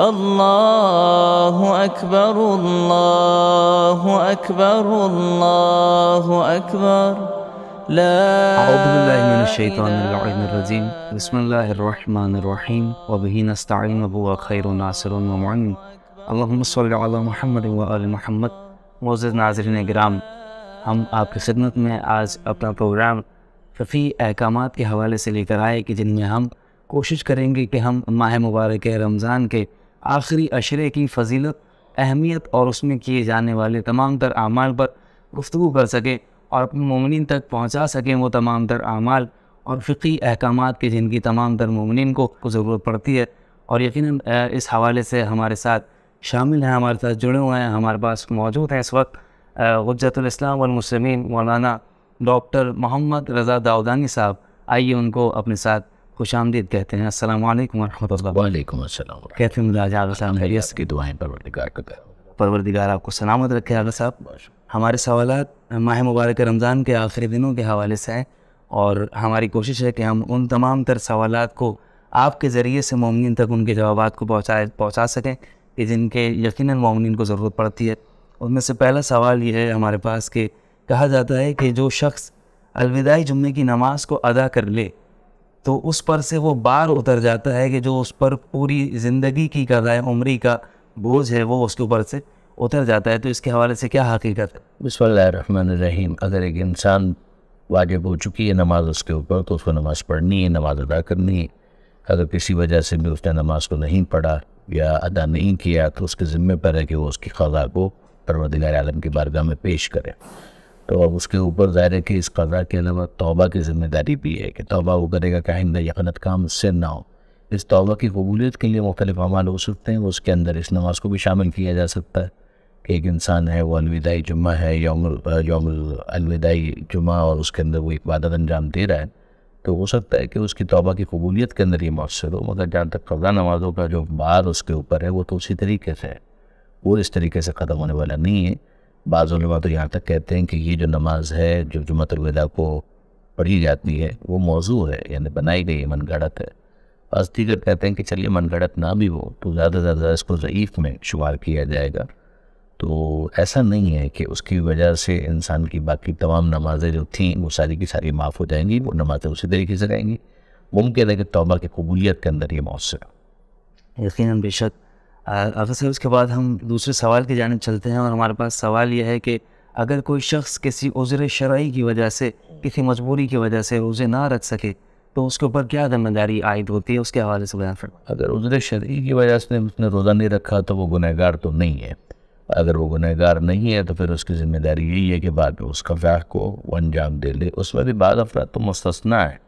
الله أكبر الله أكبر الله أكبر لا أعوذ بالله من الشيطان اللعين الرجيم بسم الله الرحمن الرحيم وبه نستعين وهو خير ناصر ومعين اللهم صل على محمد وآل محمد آپ नाजरन خدمت میں آج اپنا پروگرام ففی احکامات کے حوالے سے لے کر آئے کہ جن میں ہم کوشش کریں گے کہ ہم ماہ مبارک رمضان کے आखिरी अशरे की फजीलत अहमियत और उसमें किए जाने वाले तमाम तर अमाल पर गुफ्तु कर सकें और अपने ममिन तक पहुँचा सकें वो तमाम तर अमाल और फ़िकी अहकाम के जिनकी तमाम तर ममिन को ज़रूरत पड़ती है और यकीन इस हवाले से हमारे साथ शामिल हैं हमारे साथ जुड़े हुए हैं हमारे पास मौजूद हैं इस वक्त हजतलाम मुसलमिन मौलाना डॉक्टर मोहम्मद रज़ा दाऊदानी साहब आइए उनको अपने साथ खुश आमदीद कहते हैं असल वालेकुम कहते हैं परवरदिगार आपको सलामत रखे आगर साहब हमारे सवाल माह मुबारक रमज़ान के आखिरी दिनों के हवाले से हैं और हमारी कोशिश है कि हम उन तमाम तर सवाल को आपके ज़रिए से ममिन तक उनके जवाब को पहुँचाए पहुँचा सकें कि जिनके यकीन ममिन को ज़रूरत पड़ती है उनमें से पहला सवाल ये है हमारे पास कि कहा जाता है कि जो शख्स अलविदाई जुम्मे की नमाज को अदा कर ले तो उस पर से वो बार उतर जाता है कि जो उस पर पूरी ज़िंदगी की कर रहा है उम्री का बोझ है वो उसके ऊपर से उतर जाता है तो इसके हवाले से क्या हकीकत है बसमीम अगर एक इंसान वाजिब हो चुकी है नमाज उसके ऊपर तो उसको नमाज़ पढ़नी है नमाज़ अदा करनी है अगर किसी वजह से भी उसने नमाज़ को नहीं पढ़ा या अदा नहीं किया तो उसके ज़िम्मे पर है कि वो उसकी खजा को परवरदिगार आलम की बारगाह में पेश करे तो अब उसके ऊपर ज़ाहिर है कि इस कज़ा के अलावा तोबा की जिम्मेदारी भी है कि तोबा वो करेगा कि आइंदा ये गलत काम उससे ना हो इस तोबा की कबूलियत के लिए मुख्तलिफ अमाल हो सकते हैं उसके अंदर इस नमाज को भी शामिल किया जा सकता है कि एक इंसान है वो अलविदाई जुम्मा है योम योम अलविदाई जुम्मा और उसके अंदर वो इबादत अंजाम दे रहा है तो हो सकता है कि उसकी तोबा की कबूलियत के अंदर ये मौसर हो मगर जहाँ तक कब्जा नमाजों का जो बार उसके ऊपर है वो तो उसी तरीके से है वो इस तरीके से ख़त्म होने वाला नहीं है बाज़ा तो यहाँ तक कहते हैं कि ये जो नमाज है जो जुमतलविदा को पढ़ी जाती है वो मौजू है यानी बनाई गई है मन गढ़त है बस दीगर कहते हैं कि चलिए मन गढ़त ना भी हो तो ज़्यादा से ज़्यादा इसको ज़यीफ़ में शुमार किया जाएगा तो ऐसा नहीं है कि उसकी वजह से इंसान की बाकी तमाम नमाजें जो थीं वो सारी की सारी माफ़ हो जाएंगी वो नमाजें उसी तरीके से रहेंगी मुमकिन है कि तोबा की कबूलीत के अंदर ये मौसर यकीन बेशक अब साहब उसके बाद हम दूसरे सवाल की जानब चलते हैं और हमारे पास सवाल यह है कि अगर कोई शख्स किसी उज़र शर्य की वजह से किसी मजबूरी की वजह से रोज़े ना रख सके तो उसके ऊपर क्या जिम्मेदारी आयद होती है उसके हवाले से बयान फिर अगर उज़र शर्य की वजह से उसने रोज़ा नहीं रखा तो वो गुनहगार तो नहीं है अगर वो गुनहगार नहीं है तो फिर उसकी ज़िम्मेदारी यही है कि बाद में उसका व्याह को अंजाम दे ले उसमें भी बाद अफराद तो मुस्तना है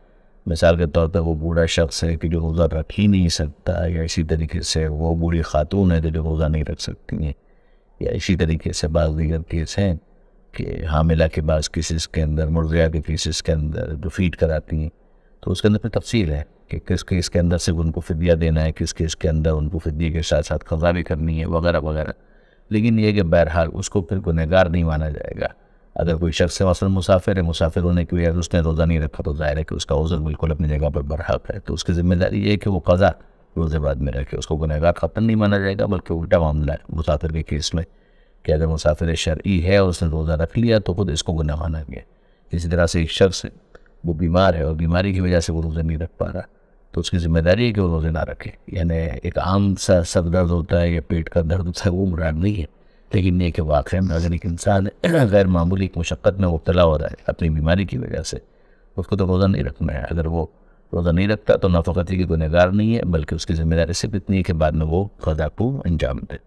मिसाल के तौर पर वो बूढ़ा शख्स है कि जो रोज़ा रख ही नहीं सकता या इसी तरीके से वो बूढ़ी खातून है जो रोज़ा नहीं रख सकती हैं या इसी तरीके से बाज़ दीगर केस हैं कि हामिला के बाद केसेस के अंदर मुर्गिया के केसेस के अंदर जो फीट कराती हैं तो उसके अंदर फिर तफसील है कि किस केस के अंदर सिर्फ उनको फिदिया देना है किस केस के अंदर उनको फिदिया के साथ साथ खजा भी करनी है वगैरह वगैरह लेकिन यह कि बहरहाल उसको फिर गुनहगार नहीं माना जाएगा अगर कोई शख्स है मसल मुसाफिर है मुसाफिर होने की वजह से उसने रोज़ा नहीं रखा तो जाहिर है कि उसका उज़र बिल्कुल अपनी जगह पर बरहक है तो उसकी जिम्मेदारी ये है कि वो कज़ा बाद में रखे उसको गुनहगार खत्म नहीं माना जाएगा बल्कि उल्टा मामला है मुसाफिर के केस में कि अगर मुसाफिर शर्ई है और उसने रोज़ा रख लिया तो खुद इसको गुना माना गया इसी तरह से एक शख्स है वो बीमार है और बीमारी की वजह से वो रोज़ा नहीं रख पा रहा तो उसकी ज़िम्मेदारी है कि वो रोज़े ना रखे यानी एक आम सा सर दर्द होता है या पेट का दर्द होता है वो मुराद नहीं है लेकिन ये कि वाक़ में अगर एक इंसान गैर मामूली मशक्क़त में मुबतला हो रहा है अपनी बीमारी की वजह से उसको तो रोज़ा नहीं रखना है अगर वो रोज़ा नहीं रखता तो नफ़ती की गुनहगार नहीं है बल्कि उसकी ज़िम्मेदारी सिर्फ इतनी है कि बाद में वो गजा को अंजाम दे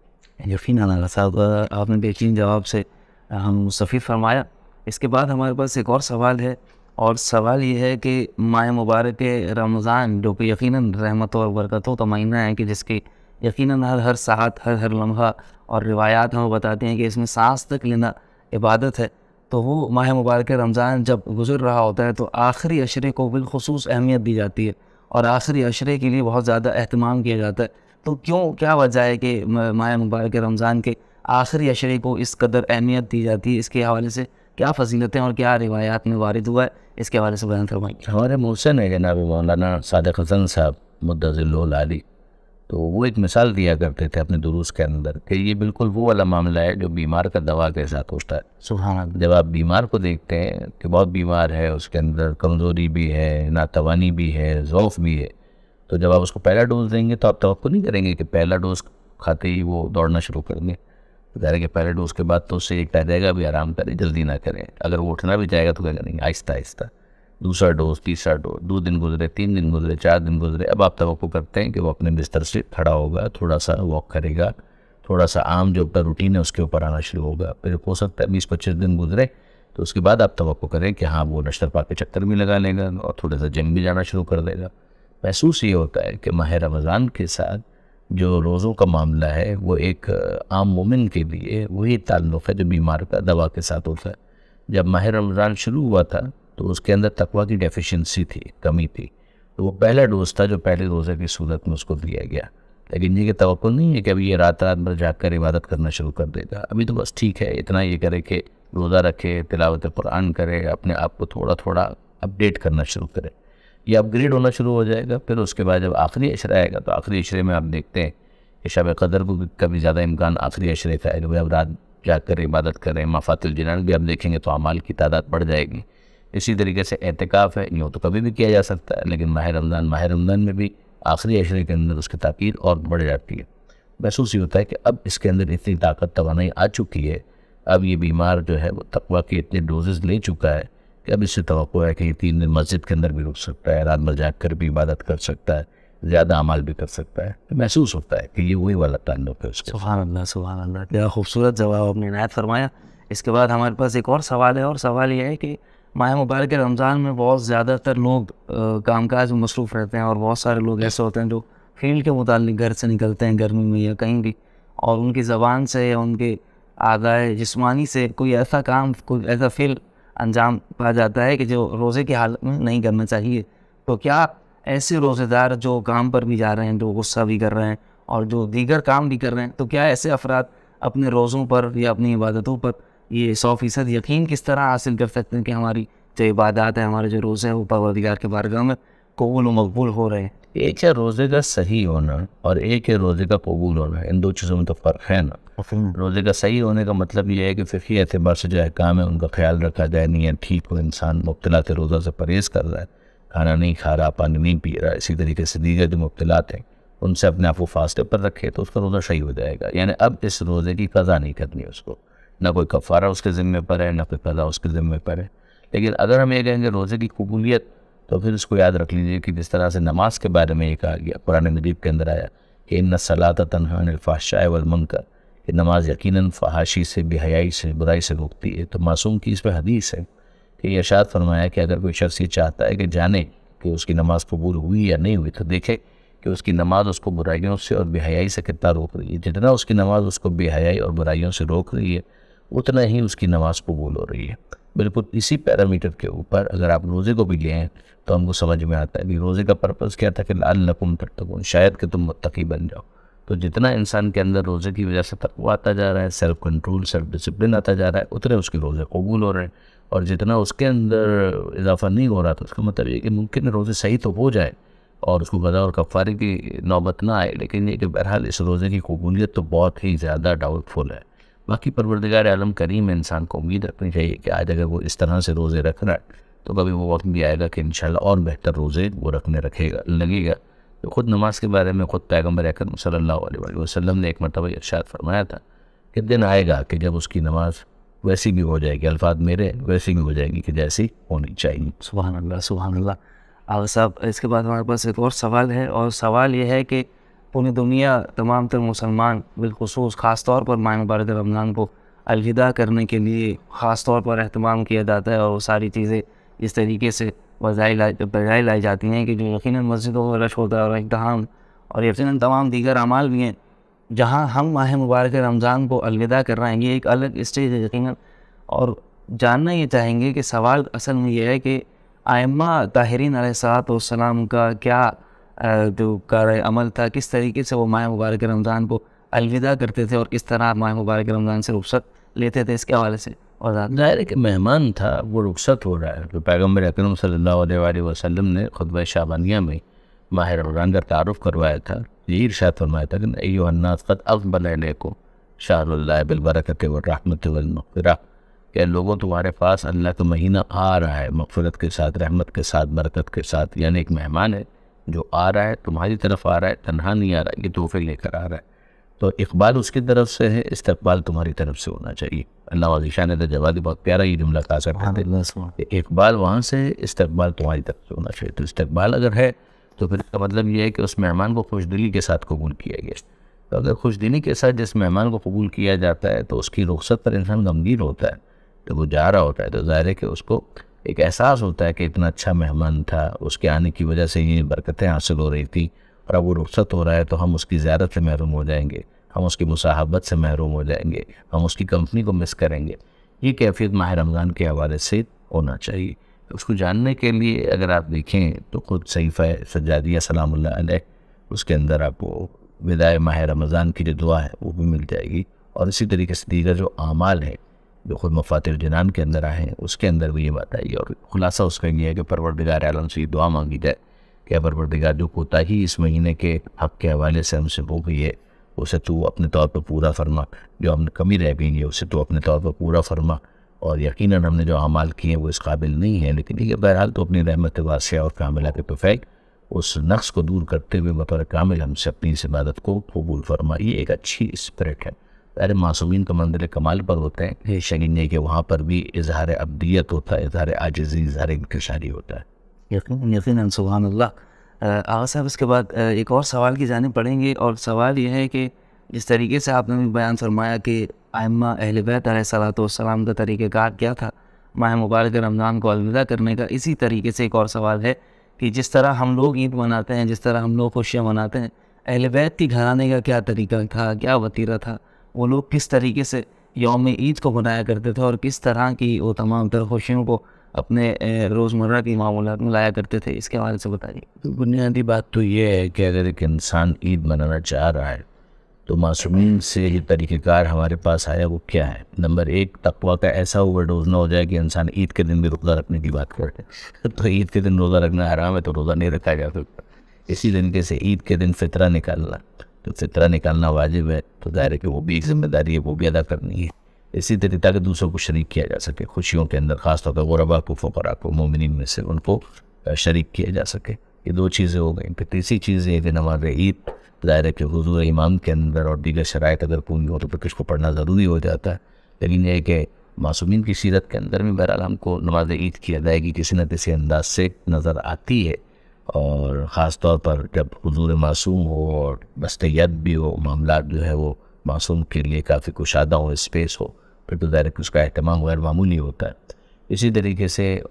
यकीन आना साहब आपने बेकिन जवाब से हम सफ़ी फरमाया इसके बाद हमारे पास एक और सवाल है और सवाल ये है कि माह मुबारक रमज़ान जो कि यकीन रहमत और बरकतों का तो महीना है कि जिसकी यकीन हर हर साथ हर हर लम्हा और रिवायात हमें बताते हैं कि इसमें सांस तक लेना इबादत है तो वो माह मुबारक रमज़ान जब गुजर रहा होता है तो आखिरी अशरे को बिलखसूस अहमियत दी जाती है और आखिरी अशरे के लिए बहुत ज़्यादा अहतमाम किया जाता है तो क्यों क्या वजह है कि माह मुबारक रमज़ान के आखिरी अशरे को इस कदर अहमियत दी जाती है इसके हवाले से क्या फजीलतें और क्या रिवायात में वारद हुआ है इसके हवाले से बयान फरमाइए हमारे मोहसिन है जनाब मौलाना सादक हसन साहब मुद्दजिल तो वो एक मिसाल दिया करते थे अपने दुरुस्त के अंदर कि ये बिल्कुल वो वाला मामला है जो बीमार का दवा के साथ होता है सुबह जब आप बीमार को देखते हैं कि बहुत बीमार है उसके अंदर कमज़ोरी भी है नातवानी भी है ज़ौफ़ भी है तो जब आप उसको पहला डोज देंगे तो आप तो नहीं करेंगे कि पहला डोज खाते ही वो दौड़ना शुरू कर दें कह रहे कि पहले डोज के बाद तो उससे एक कह जाएगा अभी आराम करें जल्दी ना करें अगर वो उठना भी जाएगा तो क्या करेंगे आहिस्ता आहिस्ता दूसरा डोज तीसरा डोज दो दिन गुजरे तीन दिन गुजरे चार दिन गुजरे अब आप तो करते हैं कि वो अपने बिस्तर से खड़ा होगा थोड़ा सा वॉक करेगा थोड़ा सा आम जो अपना रूटीन है उसके ऊपर आना शुरू होगा फिर हो सकता है बीस पच्चीस दिन गुजरे तो उसके बाद आप तो करें कि हाँ वो नश्तर पा के चक्कर भी लगा लेगा और थोड़ा सा जिम भी जाना शुरू कर देगा महसूस ये होता है कि माह रमज़ान के साथ जो रोज़ों का मामला है वो एक आम मोमिन के लिए वही ताल्लुक़ है जो बीमार का दवा के साथ होता है जब माह रमज़ान शुरू हुआ था तो उसके अंदर तकवा की डेफिशिएंसी थी कमी थी तो वो पहला डोज था जो पहले रोज़े की सूरत में उसको दिया गया लेकिन ये कि तो नहीं है कि अभी ये रात रात भर जा कर इबादत करना शुरू कर देगा अभी तो बस ठीक है इतना ये करे कि रोज़ा रखे तिलावत कुरान करे अपने आप को थोड़ा थोड़ा अपडेट करना शुरू करे ये अपग्रेड होना शुरू हो जाएगा फिर उसके बाद जब आखिरी अशरा आएगा तो आखिरी अशरे में आप देखते हैं कि शब कदर को कभी ज़्यादा इम्कान आखिरी अशरे का है जो अब रात जाकर इबादत करें माफातुल जिनान भी आप देखेंगे तो अमाल की तादाद बढ़ जाएगी इसी तरीके से एहतिकाफ़ है यूँ तो कभी भी किया जा सकता है लेकिन माह रमज़ान माह रमज़ान में भी आखिरी अशरे के अंदर उसकी ताकीद और बढ़ जाती है महसूस ये होता है कि अब इसके अंदर इतनी ताकत तोानाई आ चुकी है अब ये बीमार जो है वो तकवा के इतने डोजेज ले चुका है कि अब इससे तो है कि ये तीन दिन मस्जिद के अंदर भी रुक सकता है रात में जाग कर भी इबादत कर सकता है ज़्यादा अमाल भी कर सकता है तो महसूस होता है कि ये वही वाला ताल्लुक है उसके सुबहान अल्लाह अल्लाह क्या खूबसूरत जवाब आपने नायत फरमाया इसके बाद हमारे पास एक और सवाल है और सवाल ये है कि माह मुबारक रमज़ान में बहुत ज़्यादातर लोग कामकाज में मसरूफ़ रहते हैं और बहुत सारे लोग ऐसे होते हैं जो फील्ड के मुतालिक घर से निकलते हैं गर्मी में या कहीं भी और उनकी ज़बान से या उनके आदाय जिसमानी से कोई ऐसा काम कोई ऐसा फील अंजाम पा जाता है कि जो रोज़े की हालत में नहीं करना चाहिए तो क्या ऐसे रोज़ेदार जो काम पर भी जा रहे हैं जो गुस्सा भी कर रहे हैं और जो दीगर काम भी कर रहे हैं तो क्या ऐसे अफराद अपने रोज़ों पर या अपनी इबादतों पर ये सौ फीसद यकीन किस तरह हासिल कर सकते हैं कि हमारी जो इबादत है हमारे जो रोज़े हैं वो परवरदिगार के बारे में कबूल मकबूल हो रहे हैं एक है रोज़े का सही होना और एक है रोज़े का कबूल होना इन दो चीज़ों में तो फ़र्क है ना रोज़े का सही होने का मतलब यह है कि फ़िकी एतबार से जो अहकाम है उनका ख्याल रखा जाए नहीं है ठीक हो इंसान मुबतला से रोज़ा से परहेज़ कर रहा है खाना नहीं खा रहा पानी नहीं पी रहा इसी तरीके से दीगर जो मुबतलात हैं उनसे अपने आप को फास्टे पर रखे तो उसका रोज़ा सही हो जाएगा यानी अब इस रोज़े की कज़ा नहीं करनी उसको ना कोई कफ़ारा उसके ज़िम्मे पर है ना कोई कदा उसके ज़िम्मे पर है लेकिन अगर हम ये कहेंगे रोज़े की कबूलियत तो फिर उसको याद रख लीजिए कि जिस तरह से नमाज के बारे में ये कहा गया पुराने नदीब के अंदर आया कि इन न सलात तनहानफाशाय कर कि नमाज यकीन फहाशी से बेहयाई से बुराई से रोकती है तो मासूम की इस पर हदीस है कि यशाद फरमाया कि अगर कोई शख्स ये चाहता है कि जाने कि उसकी नमाज कबूल हुई या नहीं हुई तो देखे कि उसकी नमाज उसको बुराइयों से और बेहयाई से कितना रोक रही है जितना उसकी नमाज उसको बेहयाई और बुराइयों से रोक रही है उतना ही उसकी नमाज कबूल हो रही है बिल्कुल इसी पैरामीटर के ऊपर अगर आप रोज़े को भी लें तो हमको समझ में आता है कि रोज़े का पर्पज़ क्या था कि लाल नकुम तटकून शायद कि तुम मतकी बन जाओ तो जितना इंसान के अंदर रोज़े की वजह से तकवा आता जा रहा है सेल्फ कंट्रोल सेल्फ डिसिप्लिन आता जा रहा है उतने उसके रोज़े कबूल हो रहे हैं और जितना उसके अंदर इजाफा नहीं हो रहा था तो उसका मतलब ये कि मुमकिन रोज़े सही तो हो जाए और उसको गज़ा और कफ़ारी की नौबत ना आए लेकिन ये कि बहरहाल इस रोज़े की कबूलियत तो बहुत ही ज़्यादा डाउटफुल है बाकी परवरदगार आलम करीम इंसान को उम्मीद रखनी चाहिए कि आज अगर वो इस तरह से रोज़े रख रहा है तो कभी वो वक्त भी आएगा कि इन और बेहतर रोज़े वो रखने रखेगा लगेगा तो ख़ुद नमाज के बारे में ख़ुद पैगम्बर अकर सल्ला ने एक मरतबा इर्शाद फरमाया था कि दिन आएगा कि जब उसकी नमाज़ वैसी भी हो जाएगी अल्फाज मेरे वैसी भी हो जाएगी कि जैसी होनी चाहिए सुबह अल्लाह सुबह अल्लाह साहब इसके बाद हमारे पास एक और सवाल है और सवाल यह है कि पूरी दुनिया तमाम तर मुसलमान बिलखसूस ख़ास तौर पर माह मुबारक रमज़ान को अलविदा करने के लिए ख़ास तौर पर अहतमाम किया जाता है और वो सारी चीज़ें इस तरीके से बजाई लाई बजाई लाई जाती हैं कि जो यकीन मस्जिदों में रश होता है और इकदाम और यकीन तमाम दीगर अमाल भी हैं जहाँ हम माह मुबारक रमज़ान को अलविदा कर रहे हैं ये एक अलग स्टेज है यकीन और जानना ये चाहेंगे कि सवाल असल में यह है कि आयमा ताहरीन सलाम का क्या जो कार अमल था किस तरीके से वो माह मुबारक रमज़ान को अलविदा करते थे और किस तरह माह मुबारक रमज़ान से रुख्सत लेते थे इसके हवाले से और ज़ाहिर है कि मेहमान था वो रुख्सत हो रहा है जो तो पैगम्बर अक्रम सल्ला वसलम ने खुतब शाबानिया में माह रमज़ान का तारफ़ करवाया था यही इर्शाद फरमाया था कि अन्नास ख़त अफबल को शाह वो रहमत वफ़रा क्या लोगों तुम्हारे पास अल्लाह का महीना आ रहा है मफफरत के साथ रहमत के साथ बरकत के साथ यानी एक मेहमान है जो आ रहा है तुम्हारी तरफ आ रहा है तनहा नहीं आ रहा है कि तोहफे लेकर आ रहा है तो इकबाल उसकी तरफ से है इस्तबाल तुम्हारी तरफ से होना चाहिए अल्लाह वाजीशाह ने जवाब बहुत प्यारा ये जुमला कहा सकते इकबाल वहाँ से है इस्तबाल तुम्हारी तरफ से होना चाहिए तो इस्तबाल अगर है तो फिर इसका मतलब ये है कि उस मेहमान को खुश दिली के साथ कबूल किया गया तो अगर खुश दिली के साथ जिस मेहमान को कबूल किया जाता है तो उसकी रुख्सत पर इंसान गमगीर होता है तो वो जा रहा होता है तो ज़ाहिर है कि उसको एक एहसास होता है कि इतना अच्छा मेहमान था उसके आने की वजह से ये बरकतें हासिल हो रही थी और अब वो रुख्सत हो रहा है तो हम उसकी ज्यारत से महरूम हो जाएंगे हम उसकी मुसाहबत से महरूम हो जाएंगे हम उसकी कंपनी को मिस करेंगे ये कैफियत माह रमज़ान के हवाले से होना चाहिए उसको जानने के लिए अगर आप देखें तो ख़ुद सहीफ़ा सजादिया सलाम उसके अंदर आपको विदाय माह रमज़ान की जो दुआ है वो भी मिल जाएगी और इसी तरीके से दीगर जो अमाल है जो खुद मफातर जनान के अंदर आए हैं उसके अंदर भी ये बात आई और ख़ुलासा उसका यह है कि परवरदिगार आलम से ये दुआ मांगी जाए कि परवरदिगार जो कोताही इस महीने के हक़ के हवाले से हमसे हो गई है उसे तो अपने तौर पर पूरा फरमा जो हमने कमी रह गई है उसे तो अपने तौर पर पूरा फरमा और यकीन हमने जो अमाल किए हैं वो इस काबिल नहीं है लेकिन ये बहरहाल तो अपनी रहमत वासी और कामिला के पफैक उस नक्स को दूर करते हुए बपर कामिल हमसे अपनी इस इबादत को कबूल फरमा ये एक अच्छी स्प्रिट है अरे मासूमिन का तो मंदिर कमाल पर होते हैं शगिन के वहाँ पर भी इजहार अब्दियत होता है इजहार आजिज़ी इजहार इंकशारी होता है यकीन यकीन सुबहान आगा साहब इसके बाद एक और सवाल की जानब पड़ेंगे और सवाल यह है कि जिस तरीके से आपने भी बयान फरमाया कि आयमा अहल बैत सलाम का तरीक़ार क्या था माह मुबारक रमज़ान को अलविदा करने का इसी तरीके से एक और सवाल है कि जिस तरह हम लोग ईद मनाते हैं जिस तरह हम लोग खुशियाँ मनाते हैं अहल बैत की घराने का क्या तरीका था क्या वतीरा था वो लोग किस तरीके से योम ईद को मनाया करते थे और किस तरह की वो तमाम खुशियों को अपने रोज़मर्रा की मामूलत में लाया करते थे इसके हवाले से बताइए तो बुनियादी बात तो ये है कि अगर एक इंसान ईद मनाना चाह रहा है तो मासूमिन से ये तरीक़ेकार हमारे पास आया वो क्या है नंबर एक तकवा का ऐसा ओवरडोज ना हो जाए कि इंसान ईद के दिन भी रोज़ा रखने की बात करे तो ईद के दिन रोज़ा रखना आराम है तो रोज़ा नहीं रखा जा सकता इसी तरीके से ईद के दिन फितरा निकालना तो फितरा निकालना वाजिब है तो ज़ाहिर है कि वो भी एक जिम्मेदारी है वो भी अदा करनी है इसी तरह ताकि दूसरों को शरीक किया जा सके खुशियों के अंदर ख़ास तौर पर गुरबा को फ़करा को मोमिन में से उनको शरीक किया जा सके ये दो चीज़ें हो गई फिर तीसरी चीज़ ये दिन हमारे ईद ज़ाहिर है कि हजूर इमाम के अंदर और दीगर शराय अगर पूरी हो तो फिर किसको पढ़ना ज़रूरी हो जाता है लेकिन यह कि मासूमिन की सीरत के अंदर भी बहरहाल हमको नमाज ईद की अदायगी किसी न किसी अंदाज से नज़र आती है और ख़ास तौर पर जब हजूर मासूम हो और दस्तयत भी हो मामला जो है वो मासूम के लिए काफ़ी कुशादा हो स्पेस हो फिर तो ज़ाहिर उसका अहतमाम गैर मामूली होता है इसी तरीके से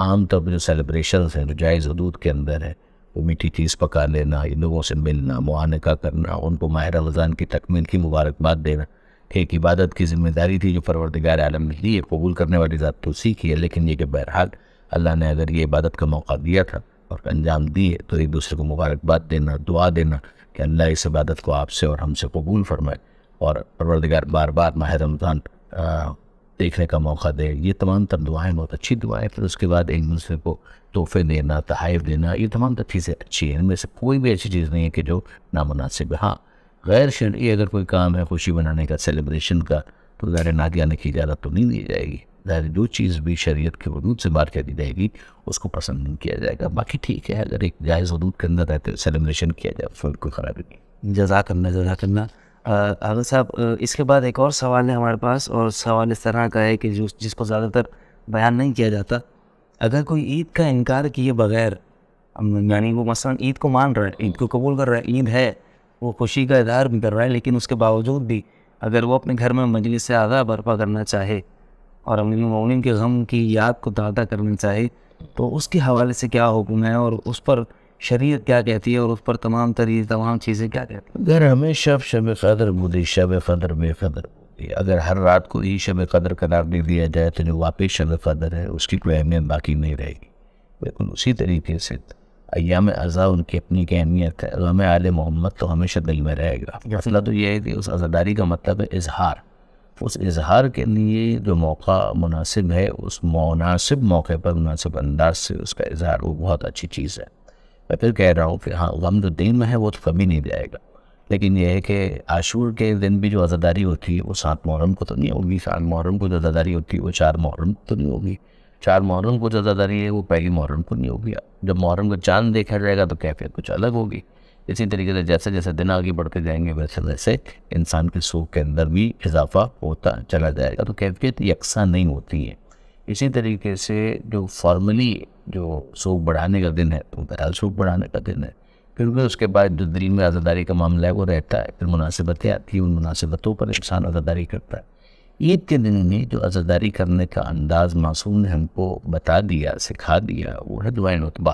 आम तौर पर जो सेलिब्रेशन हैं जो जायज़ हदूद के अंदर है वो मीठी चीज़ पका लेना इन लोगों से मिलना मुआनका करना उनको माह रमज़ान की तकमील की मुबारकबाद देना एक इबादत की जिम्मेदारी थी जो परवरदगार आलम ने दी कबूल करने वाली ज़ात तो सीखी है लेकिन ये कि बहरहाल अल्लाह ने अगर ये इबादत का मौका दिया था और अंजाम दिए तो एक दूसरे को मुबारकबाद देना दुआ देना कि अल्लाह इस इबादत को आपसे और हमसे कबूल फरमाए और परवरदिगार बार बार माह रमज़ान देखने का मौका दे ये तमाम तर दुआएँ बहुत अच्छी दुआएँ फिर उसके बाद एक दूसरे को तोहफे देना तहफ़ देना ये तमाम तर चीज़ें अच्छी हैं इनमें से कोई भी ऐसी चीज़ नहीं है कि जो नामनासिब है हाँ गैर शर्य अगर कोई काम है खुशी बनाने का सेलिब्रेशन का तो ज़ाहिर नादिया ने की इजाज़त तो नहीं दी जाएगी जाहिर जो चीज़ भी शरीयत के वजूद से बाहर दी जाएगी उसको पसंद नहीं किया जाएगा बाकी ठीक है अगर एक जायज़ हदूद के अंदर रहते सेलिब्रेशन किया जाए उसमें कोई खराबी नहीं जजा करना जजा करना आगर साहब इसके बाद एक और सवाल है हमारे पास और सवाल इस तरह का है कि जो जिसको ज़्यादातर बयान नहीं किया जाता अगर कोई ईद का इनकार किए बगैर यानी वो मसलन ईद को मान रहा है ईद को कबूल कर रहा है ईद है वो खुशी का इजहार भी कर रहा है लेकिन उसके बावजूद भी अगर वो अपने घर में मजलिस आगा बर्पा करना चाहे और अमीन ममिन के गम की याद को ताज़ा करना चाहे तो उसके हवाले से क्या हुक्म है और उस पर शरीय क्या कहती है और उस पर तमाम तरी तमाम चीज़ें क्या कहती हैं अगर हमें शब शब कदर बुदी शब कदर बेकदर अगर हर रात को ही शब कदर करार दे दिया जाए तो जो वाकई शब कदर है उसकी कोई अहमियत बाकी नहीं रहेगी बिल्कुल उसी तरीके से अयाम अज़ा उनकी अपनी की अहमियत है गम आल मोहम्मद तो हमेशा दिल में रहेगा मसला मतलब तो यह है कि उस आज़ादारी का मतलब है इजहार उस इजहार के लिए जो मौका मुनासिब है उस मुनासिब मौके पर मुनासिब अंदाज से उसका इजहार वो बहुत अच्छी चीज़ है मैं फिर कह रहा हूँ कि हाँ गम जो दिन में है वो तो कभी नहीं जाएगा लेकिन यह है कि आशूर के दिन भी जो अजादारी होती है वो सात मुहर्रम को तो नहीं होगी सात मुहर्रम को जो अजादारी होती है वो चार मुहर्रम को तो नहीं होगी चार मुहर्रम को जो अजादारी है वो पहली मुहर्रम को नहीं होगी जब मुहर्रम का चांद देखा जाएगा तो कैफियत कुछ अलग होगी इसी तरीके से जैसे जैसे दिन आगे बढ़ते जाएंगे वैसे वैसे इंसान के सूख के अंदर भी इजाफा होता चला जाएगा तो कैफियत यकसा नहीं होती है इसी तरीके से जो फॉर्मली जो सूख बढ़ाने का दिन है तो बहरहाल सूख बढ़ाने का दिन है फिर भी उसके बाद जो दिन में आज़ादारी का मामला है वो रहता है फिर मुनासिबतें आती हैं उन मुनासिबतों पर इंसान आज़ादारी करता है ईद के दिन में जो आज़ादारी करने का अंदाज़ मासूम ने हमको बता दिया सिखा दिया वो है दुआ नतबा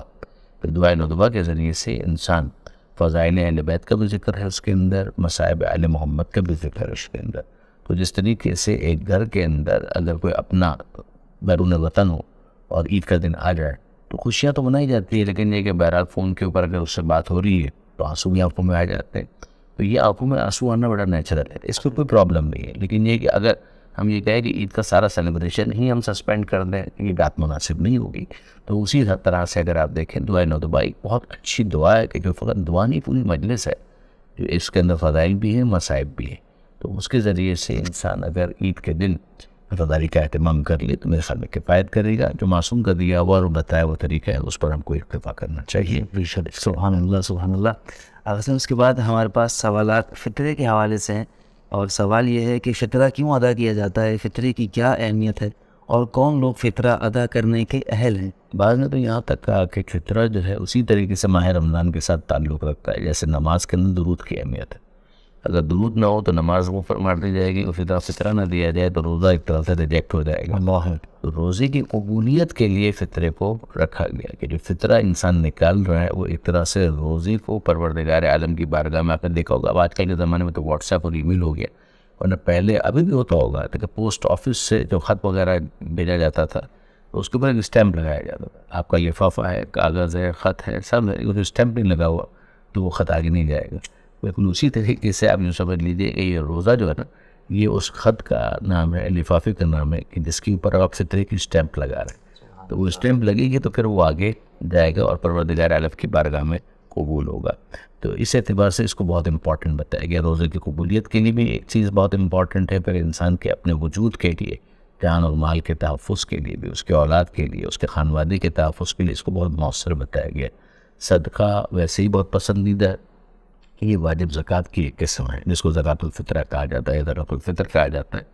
फिर तो दुआ नतबा के ज़रिए से इंसान फ़ाइन अहल बैत का भी जिक्र है उसके अंदर मसायब आल मोहम्मद का भी जिक्र है उसके अंदर तो जिस तरीके से एक घर के अंदर अगर कोई अपना बैरून वतन हो और ईद का दिन आ जाए तो खुशियाँ तो मनाई जाती है लेकिन ये कि बहरहाल फ़ोन के ऊपर अगर उससे बात हो रही है तो आंसू भी आंखों में आ जाते हैं तो ये आंखों में आंसू आना बड़ा नेचुरल है इसमें कोई प्रॉब्लम नहीं है लेकिन ये कि अगर हम ये कहें कि ईद का सारा सेलिब्रेशन ही हम सस्पेंड कर दें ये बात मुनासिब नहीं होगी तो उसी तरह से अगर आप देखें दुआ नो दुबाई बहुत अच्छी दुआ है क्योंकि फ़कत दुआ नहीं पूरी मजलिस है जो इसके अंदर फ़जाइल भी हैं मसाइब भी हैं तो उसके ज़रिए से इंसान अगर ईद के दिन रदारी का अहतमाम कर ले तो मेरे ख्याल में किफ़ायत करेगा जो मासूम का दिया हुआ और बताया हुआ तरीका है उस पर हमको इतफा करना चाहिए सुबहानल्ला सुबहानल्ला अगर उसके बाद हमारे पास सवाल फितरे के हवाले से हैं और सवाल यह है कि फितरा क्यों अदा किया जाता है फितरे की क्या अहमियत है और कौन लोग फितरा अदा करने के अहल हैं बाद ने तो यहाँ तक कहा कि फितरा जो है उसी तरीके से माह रमज़ान के साथ ताल्लुक़ रखता है जैसे नमाज के अंदर दरूद की अहमियत है अगर दूध ना हो तो नमाज को मार दी जाएगी उसी तरह फितरा ना दिया जाए तो रोज़ा एक तरह से रिजेक्ट हो जाएगा तो रोज़े की कबूलियत के लिए फितरे को रखा गया कि जो फितरा इंसान निकाल रहा है वो एक तरह से रोज़े को परवरदगार आलम की बारगाह में आकर देखा होगा अब आजकल के ज़माने में तो व्हाट्सएप और ईमेल हो गया वरना पहले अभी भी होता होगा तो पोस्ट ऑफिस से जो ख़त वगैरह भेजा जाता था तो उसके ऊपर एक स्टैम्प लगाया जाता था आपका लिफाफा है कागज़ है ख़त है सब है स्टैम्प नहीं लगा हुआ तो वो ख़त आगे नहीं जाएगा लेकिन उसी तरीके से आप यूँ समझ लीजिए कि ये रोज़ा जो है ना ये उस ख़त का नाम है लिफाफे का नाम है कि जिसके ऊपर आप फितरे की स्टैंप लगा रहे हैं तो वो स्टैंप लगेगी तो फिर वो आगे जाएगा और परवरदिगार आलफ की बारगाह में कबूल होगा तो इस एतबार से इसको बहुत इंपॉर्टेंट बताया गया रोज़े की कबूलियत के लिए भी एक चीज़ बहुत इंपॉर्टेंट है फिर इंसान के अपने वजूद के लिए जान और माल के तहफ़ के लिए भी उसके औलाद के लिए उसके खानवादी के तहफ़ के लिए इसको बहुत मौसर बताया गया सदका वैसे ही बहुत पसंदीदा ये वाजिब ज़क़़त की एक किस्म है जिसको ज़क़़तुल्फ़ित्र कहा जाता है ज़क़़तुल्फ़ित्र कहा जाता है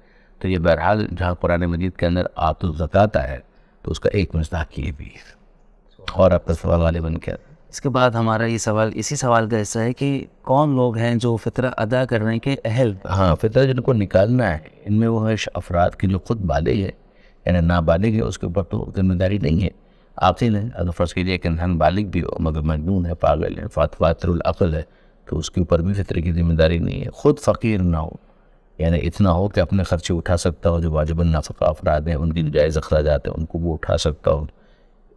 तो ये बहरहाल जहाँ कुरान मजीद के अंदर आतुज़क़़त आया तो उसका एक मजाक ये भी है और आपका सवाल गालिबन क्या इसके बाद हमारा ये सवाल इसी सवाल का हिस्सा है कि कौन लोग हैं जो फितरा अदा करने के अहल हाँ फितरा जिनको निकालना है इनमें वो अफराद के जो खुद बालिग है यानी नाबालिग है उसके ऊपर तो जिम्मेदारी नहीं है आपसे नहीं अगर फर्ज कीजिए एक इंसान बालिग भी हो मगर मजनून है पागल है फातफातरअल है तो उसके ऊपर भी फितर की जिम्मेदारी नहीं है ख़ुद फ़कीर ना हो यानी इतना हो कि अपने खर्चे उठा सकता हो जो वाजबन नाफका अफराद हैं उनके जायज़ अखराज हैं उनको वो उठा सकता हो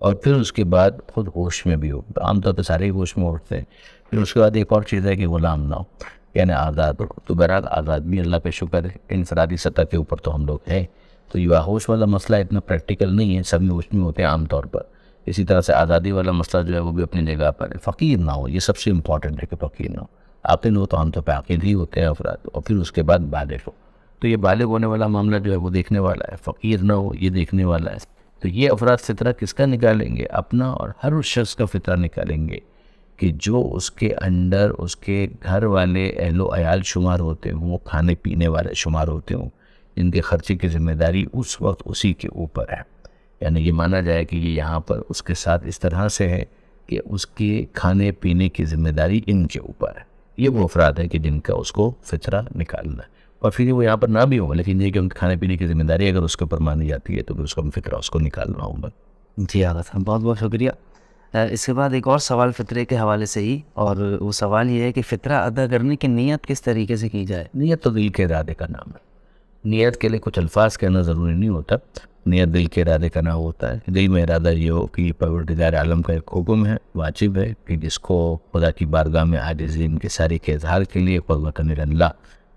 और फिर उसके बाद खुद होश में भी हो आमतौर पर सारे होश में उठते हैं फिर उसके बाद एक और चीज़ है कि ग़ुलाम ना हो यानी आज़ाद हो तो बहरहाल आज़ाद भी अल्लाह पे शुक्र है इनफरादी सतह के ऊपर तो हम लोग हैं तो युवा होश वाला मसला इतना प्रैक्टिकल नहीं है सभी होश में होते हैं आमतौर पर इसी तरह से आज़ादी वाला मसला जो है वो भी अपनी जगह पर है फ़कीर ना हो ये सबसे इम्पॉर्टेंट है कि फ़कीर ना हो आकिल हो तो आमतौर पर आकिल ही होते हैं अफराद और फिर उसके बाद बालिग हो तो ये बालिग होने वाला मामला जो है वो देखने वाला है फ़कीर ना हो ये देखने वाला है तो ये अफराद फितरा किसका निकालेंगे अपना और हर उस शख्स का फितरा निकालेंगे कि जो उसके अंडर उसके घर वाले अहलो अयाल शुमार होते हों वो खाने पीने वाले शुमार होते हों इनके ख़र्चे की ज़िम्मेदारी उस वक्त उसी के ऊपर है यानी ये माना जाए कि ये यहाँ पर उसके साथ इस तरह से है कि उसके खाने पीने की जिम्मेदारी इनके ऊपर है ये वो अफराद है कि जिनका उसको फितरा निकालना और फिर वो यहाँ पर ना भी होगा लेकिन ये कि उनके खाने पीने की जिम्मेदारी अगर उसके ऊपर मानी जाती है तो फिर उसका फितरा उसको निकालना होगा जी हाँ, आगा साहब बहुत बहुत शुक्रिया इसके बाद एक और सवाल फितरे के हवाले से ही और वो सवाल ये है कि फ़ितरा अदा करने की नीयत किस तरीके से की जाए नीयत तो दिल के इरादे का नाम है नीयत के लिए कुछ अल्फाज कहना ज़रूरी नहीं होता नियत दिल के इरादे करना होता है दिल में इरादा ये हो कि परवरदिगार आलम का एक हुक्म है वाजिब है कि जिसको खुदा की बारगाह में आज के सारी के इजहार के लिए फजल अल्लाह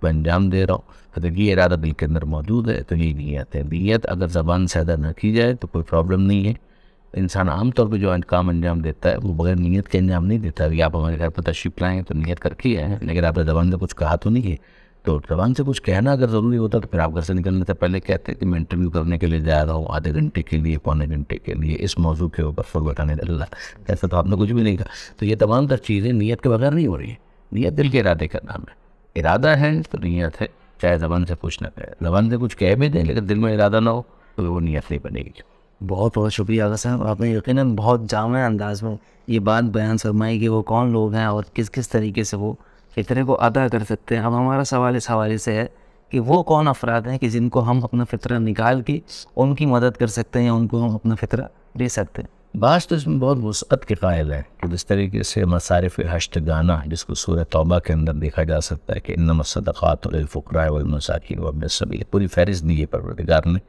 को अंजाम दे रहा हूँ तो ये इरादा दिल के अंदर मौजूद है तो ये नीयत है नीयत अगर ज़बान से अदा न की जाए तो कोई प्रॉब्लम नहीं है इंसान आमतौर पर जो काम अंजाम देता है वो बगैर नीयत के अंजाम नहीं देता अगर आप हमारे घर पर तशरीफ लाएँ तो नीयत करके आए हैं लेकिन आपने ज़बान से कुछ कहा तो नहीं है तो जबान से कुछ कहना अगर ज़रूरी होता तो फिर आप घर से निकलने से पहले कहते कि मैं इंटरव्यू करने के लिए जा रहा हूँ आधे घंटे के लिए पौने घंटे के लिए इस मौजू के ऊपर फुल बैठाने डल्ला ऐसा तो आपने कुछ भी नहीं कहा तो ये तमाम तर चीज़ें नीयत के बगैर नहीं हो रही नीयत दिल के इरादे का नाम है इरादा है तो नीयत है चाहे ज़बान से कुछ ना कहे ज़बान से कुछ कह भी दें लेकिन दिल में इरादा ना हो तो वो नीयत नहीं बनेगी बहुत बहुत शुक्रिया अगर साहब आपने यकीन बहुत जाम अंदाज में ये बात बयान फरमाई कि वो कौन लोग हैं और किस किस तरीके से वो फ़ितरे को अदा कर सकते हैं अब हमारा सवाल इस हवाले से है कि वो कौन अफराद हैं कि जिनको हम अपना फ़ितरा निकाल के उनकी मदद कर सकते हैं या उनको हम अपना फ़ितरा दे सकते हैं बास तो इसमें बहुत वसअत के कायल है कि जिस तरीके से मसारफ़ हश्त गाना जिसको सूर तोबा के अंदर देखा जा सकता है कि इन मसदात फ़ुकरा वमसाकी वबन सभी पूरी फहरिस्त दी है परवरदिगार ने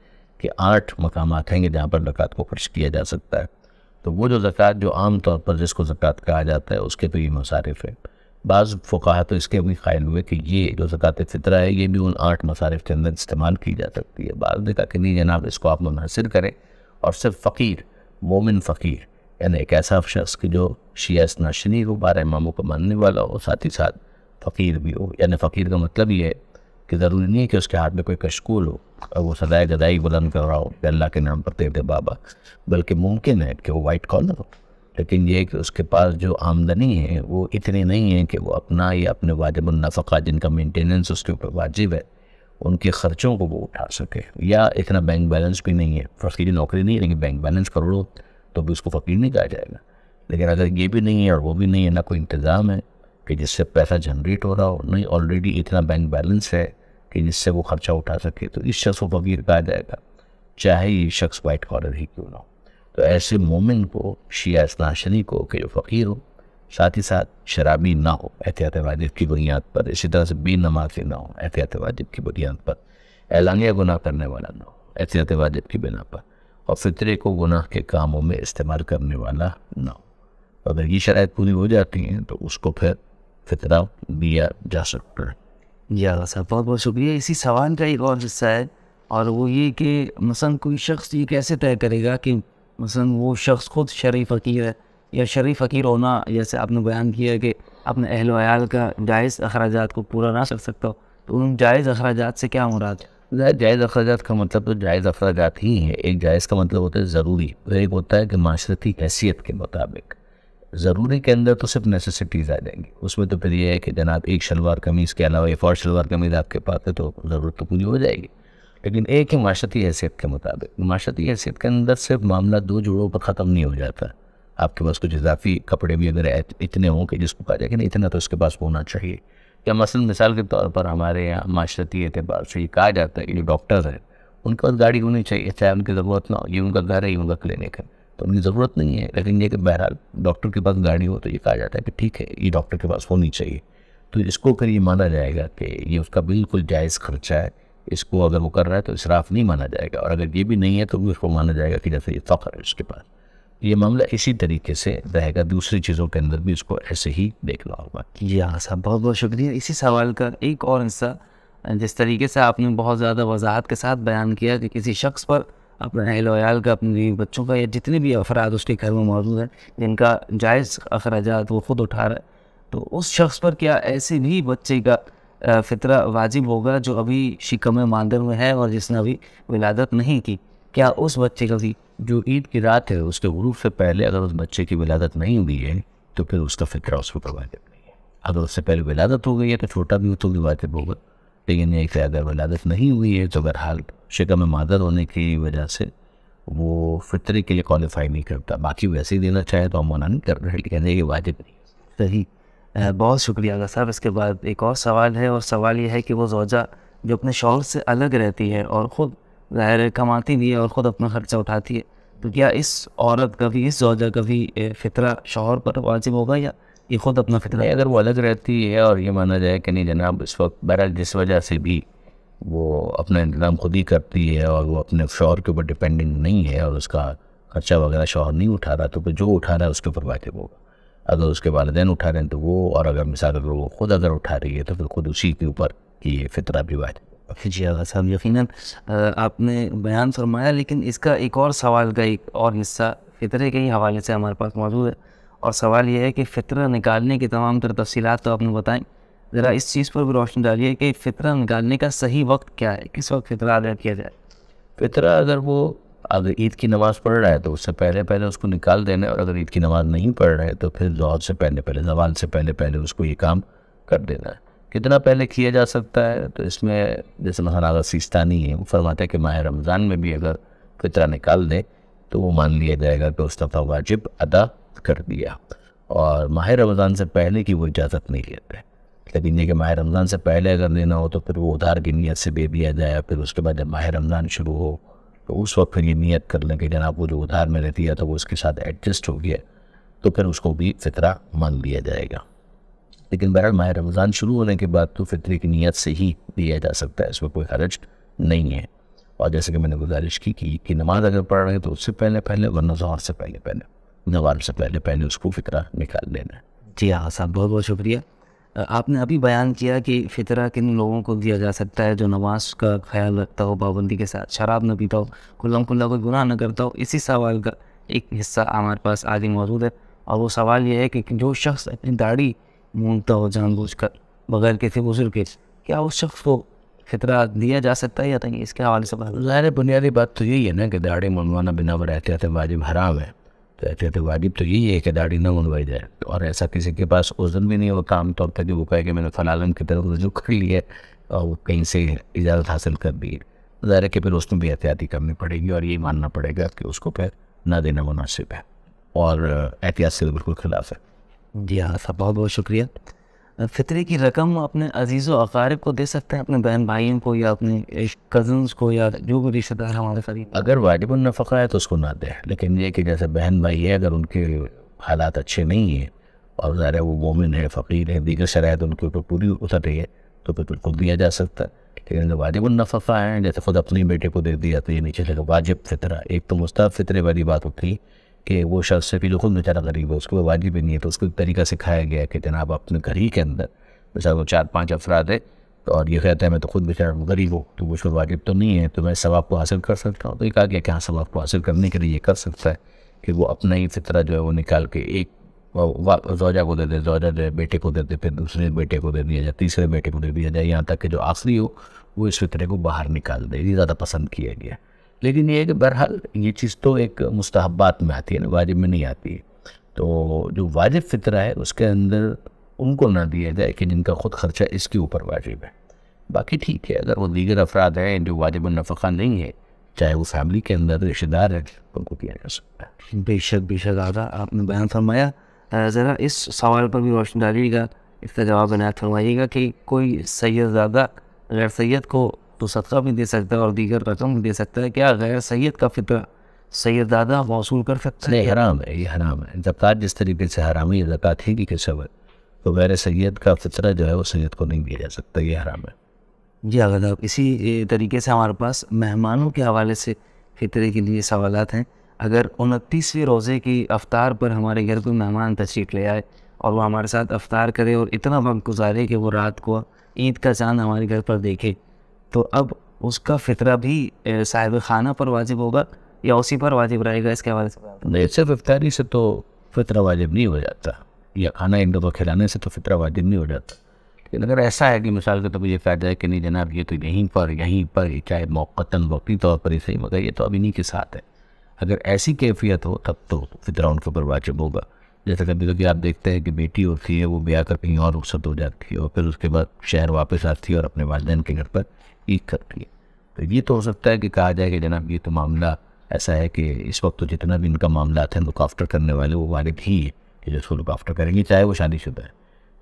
कि आठ मकाम हैं जहाँ पर जक़ात को खर्च किया जा सकता है तो वो जो जक़ात जो आम तौर पर जिसको जक़ात कहा जाता है उसके तो ये मसारफ़ है बाज़ फ़ुका तो इसके भी ख़ायल हुए कि ये जो ज़क़ात फ़ितरा है ये भी उन आठ मसारफ के अंदर इस्तेमाल की जा सकती है बाद ने कहा कि नहीं जनाब इसको आप मुनहसर करें और सिर्फ फ़कीर मोमिन फ़कीर यानी एक ऐसा शख्स कि जो शीस नाशनी हो बारह मामों को मानने वाला हो साथ ही साथ फ़कीर भी हो यानी फ़कीर का मतलब ये है कि ज़रूरी नहीं है कि उसके हाथ में कोई कशकूल हो और वो सदाए गदाई बुलंद कर रहा हो अल्लाह के नाम पर तेरे बाबा बल्कि मुमकिन है कि वो वाइट कॉलर हो लेकिन ये कि उसके पास जो आमदनी है वो इतनी नहीं है कि वो अपना या अपने वाजब नफ़ा जिनका मेंटेनेंस उसके ऊपर वाजिब है उनके ख़र्चों को वो उठा सके या इतना बैंक बैलेंस भी नहीं है फ़कीरी नौकरी नहीं है लेकिन बैंक बैलेंस करोड़ों तो भी उसको फ़कीर नहीं कहा जाएगा लेकिन अगर ये भी नहीं है और वो भी नहीं है ना कोई इंतज़ाम है कि जिससे पैसा जनरेट हो रहा हो नहीं ऑलरेडी इतना बैंक बैलेंस है कि जिससे वो ख़र्चा उठा सके तो इस शख्स को फ़कीर कहा जाएगा चाहे ये शख्स वाइट कॉलर ही क्यों ना हो तो ऐसे मोमिन को शिया इसनाशनी को कि जो फ़कीर हो साथ ही साथ शराबी ना हो एहतियात वाजिब की बुनियाद पर इसी तरह से बेनमाफी ना हो एहतियात वाजिब की बुनियाद पर एलानिया गुनाह करने वाला ना हो एहतियात वाजिब की बिना पर और फितरे को गुनाह के कामों में इस्तेमाल करने वाला ना हो तो अगर ये शराब पूरी हो जाती हैं तो उसको फिर फितरा दिया जा सकता है जी साहब बहुत बहुत शुक्रिया इसी सवाल का एक और हिस्सा है और वो ये कि मसलन कोई शख्स ये कैसे तय करेगा कि मसलन वो शख्स ख़ुद शरीफ फ़कीर है या शरीफ फ़कीर होना जैसे आपने बयान किया है कि अपने अहल वयाल का जायज़ अखराज को पूरा ना कर सकता हो तो उन जायज़ अखराज से क्या मुराद जायज़ अखराज का मतलब तो जायज़ अखराज ही है एक जायज़ का मतलब होता है ज़रूरी एक होता है कि माशरती हैसियत के मुताबिक ज़रूरी के अंदर तो सिर्फ नेसेसिटीज़ आ जाएंगी उसमें तो फिर ये है कि जनाब एक शलवार कमीज़ के अलावा एक और शलवार कमीज़ आपके पास है तो ज़रूरत तो पूरी हो जाएगी लेकिन एक है माशती हैसियत के मुताबिक माशती हैसियत के अंदर सिर्फ मामला दो जोड़ों पर ख़त्म नहीं हो जाता आपके पास कुछ इजाफी कपड़े भी अगर इतने हों कि जिसको कहा जाए कि नहीं इतना तो उसके पास होना चाहिए या मसल मिसाल के तौर पर हमारे यहाँ माशरती एतबार से ये कहा जाता है कि जो डॉक्टर हैं उनके पास गाड़ी होनी चाहिए चाहे उनकी ज़रूरत ना हो ये उनका घर है ये उनका क्लिनिक है तो उनकी ज़रूरत नहीं है लेकिन ये कि बहरहाल डॉक्टर के पास गाड़ी हो तो ये कहा जाता है कि ठीक है ये डॉक्टर के पास होनी चाहिए तो इसको अगर ये माना जाएगा कि ये उसका बिल्कुल जायज़ खर्चा है इसको अगर वो कर रहा है तो इसराफ नहीं माना जाएगा और अगर ये भी नहीं है तो भी उसको माना जाएगा कि जैसे ये फ़ख्र है उसके पास ये मामला इसी तरीके से रहेगा दूसरी चीज़ों के अंदर भी इसको ऐसे ही देखना होगा जी हाँ साहब बहुत बहुत शुक्रिया इसी सवाल का एक और हिस्सा जिस तरीके से आपने बहुत ज़्यादा वजाहत के साथ बयान किया कि किसी शख्स पर अपने अहल वयाल का अपने बच्चों का या जितने भी अफराद उसके घर में मौजूद हैं जिनका जायज़ अखराज वो ख़ुद उठा रहा है तो उस शख्स पर क्या ऐसे भी बच्चे का फितरा वाजिब होगा जो अभी शिकम मांदर में है और जिसने अभी विलादत नहीं की क्या उस बच्चे का भी जो ईद की रात है उसके गुरूफ से पहले अगर उस बच्चे की विलादत नहीं हुई है तो फिर उसका फितरा उस पर वाजिब नहीं है अगर उससे पहले विलादत हो गई है तो छोटा भी तो वाजिब होगा लेकिन एक से अगर विलादत नहीं हुई है तो बहरहाल शिकम मादर होने की वजह से वो फितरे के लिए क्वालिफाई नहीं करता बाकी वैसे ही देना चाहे तो हम मना नहीं कर रहे लेकिन ये वाजिब नहीं सही बहुत शुक्रिया अगर साहब इसके बाद एक और सवाल है और सवाल ये है कि वो जोजा जो अपने शौहर से अलग रहती है और ख़ुद ज़ाहिर कमाती भी है और ख़ुद अपना ख़र्चा उठाती है तो क्या इस औरत का भी इस जोजा का भी फितरा शौहर पर वाजिब होगा या ये ख़ुद अपना फितरा है अगर वो अलग रहती है और ये माना जाए कि नहीं जनाब इस वक्त बहरहाल जिस वजह से भी वो अपना इंतजाम खुद ही करती है और वो अपने शौहर के ऊपर डिपेंडेंट नहीं है और उसका खर्चा वगैरह शौहर नहीं उठा रहा तो जो उठा रहा है उसके ऊपर वाजिब होगा अगर उसके वालदेन उठा रहे हैं तो वो और अगर मिसाल अगर वो खुद अगर उठा रही है तो फिर खुद उसी के ऊपर ये फितरा भी फिर जी अगर साहब यकीन आपने बयान फरमाया लेकिन इसका एक और सवाल का एक और हिस्सा फितरे के ही हवाले से हमारे पास मौजूद है और सवाल यह है कि फ़ितरा निकालने की तमाम तर तफसीत तो आपने बताएं ज़रा इस चीज़ पर भी रोशनी डालिए कि फ़ितरा निकालने का सही वक्त क्या है किस वक्त फ़ितरा अदा किया जाए फ़ितरा अगर वो अगर ईद की नमाज़ पढ़ रहा है तो उससे पहले पहले उसको निकाल देना और अगर ईद की नमाज़ नहीं पढ़ रहा है तो फिर जौहर से पहले पहले जवान से पहले पहले उसको ये काम कर देना है कितना पहले किया जा सकता है तो इसमें जैसे महाराजा सिस्तानी है वो फरमाते हैं कि माह रमज़ान में भी अगर फितरा निकाल दें तो वो मान लिया जाएगा कि उस दफ़ा वाजिब अदा कर दिया और माह रमज़ान से पहले की वो इजाज़त नहीं लेते लेकिन ये कि माह रमज़ान से पहले अगर लेना हो तो फिर वो उधार की नीयत से बेबी आ जाए फिर उसके बाद जब माह रमज़ान शुरू हो तो उस वक्त फिर ये नीयत कर लें कि जनाब वो जो उधार रहती है तो वो उसके साथ एडजस्ट हो गया तो फिर उसको भी फितरा मान लिया जाएगा लेकिन बहर माह रमज़ान शुरू होने के बाद तो फितरे की नीयत से ही दिया जा सकता है इसमें कोई हरज नहीं है और जैसे कि मैंने गुजारिश की कि, कि नमाज अगर पढ़ रहे हैं तो उससे पहले पहले वरना जहर से पहले पहले नवाज से पहले पहले उसको फितरा निकाल लेना जी हाँ साहब बहुत बहुत शुक्रिया आपने अभी बयान किया कि फितरा किन लोगों को दिया जा सकता है जो नमाज का ख्याल रखता हो पाबंदी के साथ शराब न पीता हो खुल्ला खुल्ला कोई गुनाह न करता हो इसी सवाल का एक हिस्सा हमारे पास आगे मौजूद है और वो सवाल ये है कि जो शख्स अपनी दाढ़ी मूँगता हो जानबूझ कर बगैर किसी बुजुर्ग के क्या उस शख्स को फितरा दिया जा सकता है या नहीं इसके हवाले से बात ज़ाहिर बुनियादी बात तो यही है ना कि दाढ़ी मुनवाना बिना रहते वाजिब हराम है तो कहते थे वाजिब तो यही है कि दाढ़ी ना मनवाई जाए और ऐसा किसी के पास उजन भी नहीं वो काम तौर पर कि वो कहे कि मैंने फलालम की तरफ रजू कर लिया और वो कहीं से इजाज़त हासिल कर दी है ज़ाहिर कि फिर उसमें भी एहतियाती करनी पड़ेगी और यही मानना पड़ेगा कि उसको फिर ना देना मुनासिब है और एहतियात से तो बिल्कुल खिलाफ है जी हाँ साहब बहुत बहुत शुक्रिया फ़ितरे की रकम अपने अजीज़ अकारब को दे सकते हैं अपने बहन भाइयों को या अपने कज़न को या जो भी रिश्तेदार हमारे करीब अगर वाजिबनफ़ा है तो उसको ना दें लेकिन ये कि जैसे बहन भाई है अगर उनके हालात अच्छे नहीं हैं और ज़ाहिर वो मोमिन है फ़कीर है दीगर शरात उनके ऊपर पूरी उतर रही है तो फिर बिल्कुल तो दिया जा सकता है लेकिन जो वाजिबनफ़ा है जैसे खुद अपने बेटे को दे दिया तो ये नीचे से वाजिब फ़ितरा एक तो मुस्ताब फ़ितरे वाली बात उठी कि वो शख्स से भी खुद बेचारा गरीब है उसको वाजिब भी नहीं है तो उसको एक तरीका सिखाया गया कि जनाब अपने घर ही के अंदर बेचारा वो चार पाँच अफराद है तो और ये कहता है मैं तो खुद बेचारा गरीब हूँ तो मुझको वाजिब तो नहीं है तो मैं सवाब को हासिल कर सकता हूँ तो ये कहा गया कि हाँ सवाब को हासिल करने के लिए ये कर सकता है कि वो अपना ही फितरा जो है वो निकाल के एक जोजा को दे दे जोजा जो बेटे को दे दे फिर दूसरे बेटे को दे दिया जाए तीसरे बेटे को दे दिया जाए यहाँ तक कि जो आखिरी हो वो इस फितरे को बाहर निकाल दे ये ज़्यादा पसंद किया गया लेकिन ये कि बहरहाल ये चीज़ तो एक मुस्तहबात में आती है ना वाजिब में नहीं आती है तो जो वाजिब फितरा है उसके अंदर उनको ना दिया जाए कि जिनका खुद खर्चा इसके ऊपर वाजिब है बाकी ठीक है अगर वो दीगर अफराद हैं जो वाजिब नफ़ा नहीं है चाहे वो फैमिली के अंदर रिश्तेदार है उनको दिया जा सकता है बेशक बेशक आदा आपने बयान फरमाया ज़रा इस सवाल पर भी रोशनी डालिएगा इसका जवाब बनाया फरमाइएगा कि कोई सैदज़ादा गैर सैद को तो सदका भी दे सकता है और दीगर रकम भी दे सकता है क्या गैर सैद का फितर सैद दादा मौसू कर सकता है हराम है ये हराम है जक़ात जिस तरीके से हरामी जक़ात ही कि कैसे तो गैर सैद का फितरा जो है वो सैद को नहीं दिया जा सकता ये हराम है जी अगर आप इसी तरीके से हमारे पास मेहमानों के हवाले से फितरे के लिए सवाल हैं अगर उनतीसवें रोज़े की अवतार पर हमारे घर कोई मेहमान तशरीफ़ ले आए और वो हमारे साथ अवतार करे और इतना वक्त गुजारे कि वो रात को ईद का चांद हमारे घर पर देखे तो अब उसका फितरा भी साहिब खाना पर वाजिब होगा या उसी पर वाजिब रहेगा इसके हवाले से नहीं सिर्फ इफ्तारी से तो फितरा वाजिब नहीं हो जाता या खाना एक दफ़ा तो खिलाने से तो फितरा वाजिब नहीं हो जाता लेकिन अगर ऐसा है कि मिसाल के तौर तो पर फ़ायदा है कि नहीं जनाब ये तो यहीं पर यहीं पर चाहे मौक़ता वक्ती तौर पर ही सही मगर ये तो अब इन्हीं के साथ है अगर ऐसी कैफियत हो तब तो फितरा उनके ऊपर वाजिब होगा जैसे कभी कभी आप देखते हैं कि बेटी होती है वो ब्याह कर कहीं और रुख्सत हो जाती है और फिर उसके बाद शहर वापस आती है और अपने वालदेन के घर पर ईद करती है तो ये तो हो सकता है कि कहा जाए कि जनाब ये तो मामला ऐसा है कि इस वक्त तो जितना भी इनका मामला है लुक आफ्टर करने वाले वो वाले भी कि जो उसको लुक आफ्टर करेंगे चाहे वो शादीशुदा है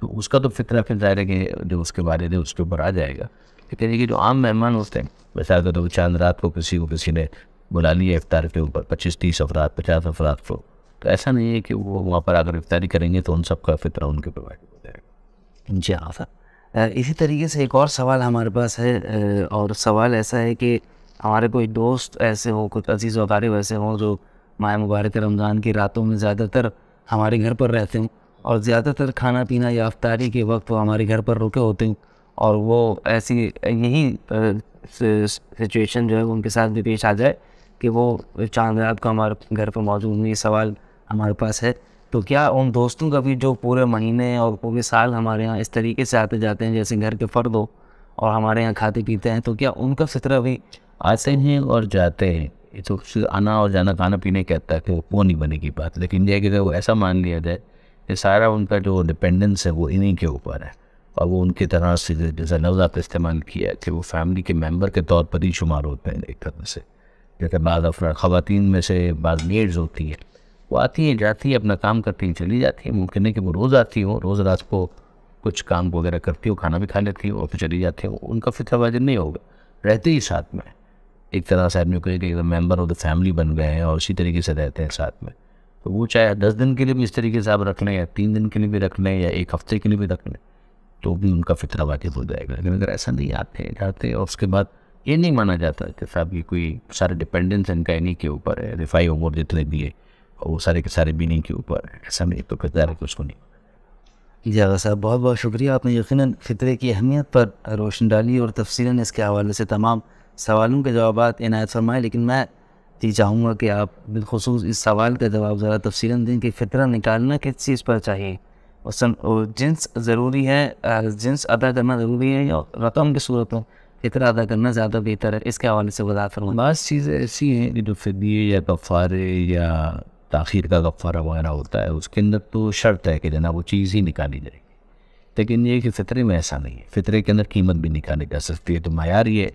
तो उसका तो फितना फिर जाहिर है कि जो उसके बारे में उसके ऊपर आ जाएगा लेकिन ये जो आम मेहमान होते हैं वैसा तो, तो चांद रात को किसी को किसी ने बुला लिया इफ्तार के ऊपर पच्चीस तीस अफराद पचास अफराद को तो ऐसा नहीं है कि वो वहाँ पर अगर इफ्तारी करेंगे तो उन सबका फितरा उनके प्रोवाइड हो जाएगा जी हाँ सर इसी तरीके से एक और सवाल हमारे पास है और सवाल ऐसा है कि हमारे कोई दोस्त ऐसे हो कुछ अजीज़ वकारिब वैसे हों जो माह मुबारक रमज़ान की रातों में ज़्यादातर हमारे घर पर रहते हों और ज़्यादातर खाना पीना या अफ्तारी के वक्त वो हमारे घर पर रुके होते हैं और वो ऐसी यही सिचुएशन जो है उनके साथ भी पेश आ जाए कि वो चांद रात को हमारे घर पर मौजूद नहीं सवाल हमारे पास है तो क्या उन दोस्तों का भी जो पूरे महीने और पूरे साल हमारे यहाँ इस तरीके से आते जाते हैं जैसे घर के फर्द हो और हमारे यहाँ खाते पीते हैं तो क्या उनका फितरा भी आते हैं और जाते हैं ये तो आना और जाना खाना पीने के हद तक वो नहीं बनेगी बात लेकिन यह कि अगर वो ऐसा मान लिया जाए कि सारा उनका जो डिपेंडेंस है वो इन्हीं के ऊपर है और वो उनकी तरह से जैसा लफ्ज़ आपने इस्तेमाल किया कि वो फैमिली के मेम्बर के तौर पर ही शुमार होते हैं एक तरह से जैसे बाद अफरा ख़वान में से बाद मेड्स होती है वो आती हैं जाती है अपना काम करती हैं चली जाती हैं मुमकिन है कि वो रोज़ आती हो रोज़ रात को कुछ काम वगैरह करती हो खाना भी खा लेती हो और फिर तो चली जाती हो उनका फितर तो वाजिब नहीं होगा रहते ही साथ में एक तरह से आदमी को एक मेम्बर ऑफ द फैमिली बन गए हैं और उसी तरीके से रहते हैं साथ में तो वो चाहे दस दिन के लिए भी इस तरीके से आप रख लें या तीन दिन के लिए भी रख लें या एक हफ्ते के लिए भी रख लें तो भी उनका फितरा तो वाजिब हो जाएगा लेकिन अगर ऐसा नहीं आते जाते और उसके बाद ये नहीं माना जाता कि साहब ये कोई सारे डिपेंडेंस इनका इन्हीं के ऊपर है रिफाई ओवर जितने भी है वो सारे के सारे बीनिंग के ऊपर ऐसा तो नहीं तो फिर कुछ नहीं इजाज़ा साहब बहुत बहुत शुक्रिया आपने यकीन फ़ितरे की अहमियत पर रोशन डाली और तफसीला इसके हवाले से तमाम सवालों के जवाब इनायत फरमाए लेकिन मैं ये चाहूँगा कि आप बिलखसूस इस सवाल का जवाब ज़रा तफसीला दें कि फ़ितरा निकालना किस चीज़ पर चाहिए और जिन्स ज़रूरी है जिन्स अदा करना ज़रूरी है या रकम की सूरत में फ़ितरा अदा करना ज़्यादा बेहतर है इसके हवाले से वजह फरमाए बस चीज़ें ऐसी हैं जो फिर या कफ़ारे या ताखिर का गफ़ारा वगैरह होता है उसके अंदर तो शर्त है कि जना वो चीज़ ही निकाली जाएगी लेकिन ये कि फ़ितरे में ऐसा नहीं है फ़ितरे के अंदर कीमत भी निकाली जा सकती है तो मैार ये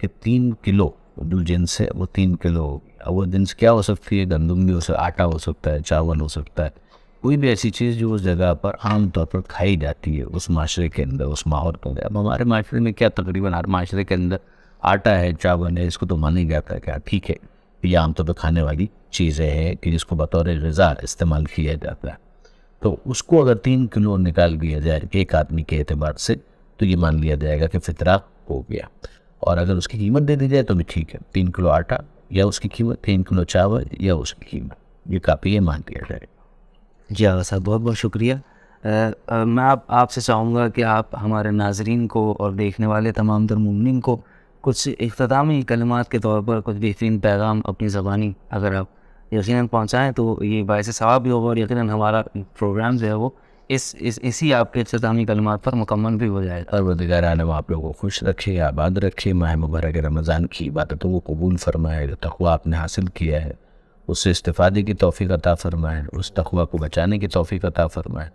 कि तीन किलो जो जिन्स है वो तीन किलो अब वो जिन्स क्या हो सकती है गंदम भी हो सकता आटा हो सकता है चावल हो सकता है कोई भी ऐसी चीज़ जो उस जगह पर आम तौर पर खाई जाती है उस माशरे के अंदर उस माहौल के अंदर अब हमारे माशरे में क्या तकरीबन हर माशरे के अंदर आटा है चावल है इसको तो माना ही जाता है क्या ठीक है ये आमतौर पर खाने वाली चीज़ें हैं कि जिसको बतौर गज़ा इस्तेमाल किया जाता है तो उसको अगर तीन किलो निकाल दिया जाए एक आदमी के अतबार से तो ये मान लिया जाएगा कि फितरा हो गया और अगर उसकी कीमत दे दी जाए तो भी ठीक है तीन किलो आटा या उसकी कीमत तीन किलो चावल या उसकी कीमत ये काफ़ी ये मान लिया जाएगा जी आगा साहब बहुत बहुत शुक्रिया आ, आ, मैं आप आपसे चाहूँगा कि आप हमारे नाजरन को और देखने वाले तमाम तर मुमिन को कुछ अख्तामी कलमात के तौर पर कुछ बेहतरीन पैगाम अपनी ज़बानी अगर आप यकीन पहुँचाएँ तो ये बायस सवाब भी होगा और यकीन हमारा प्रोग्राम जो है वो इस इस इसी आपके अख्तामी कलमात पर मुकम्मल भी हो जाए और आलम आप लोगों को खुश रखे आबाद रखे माह मुबारक रमज़ान की इबादतों को कबूल फरमाए जो तखवा आपने हासिल किया है उससे इस्तादे की तोफ़ी अता फरमाएँ उस तखवा को बचाने की तोफ़ी अता फरमाएँ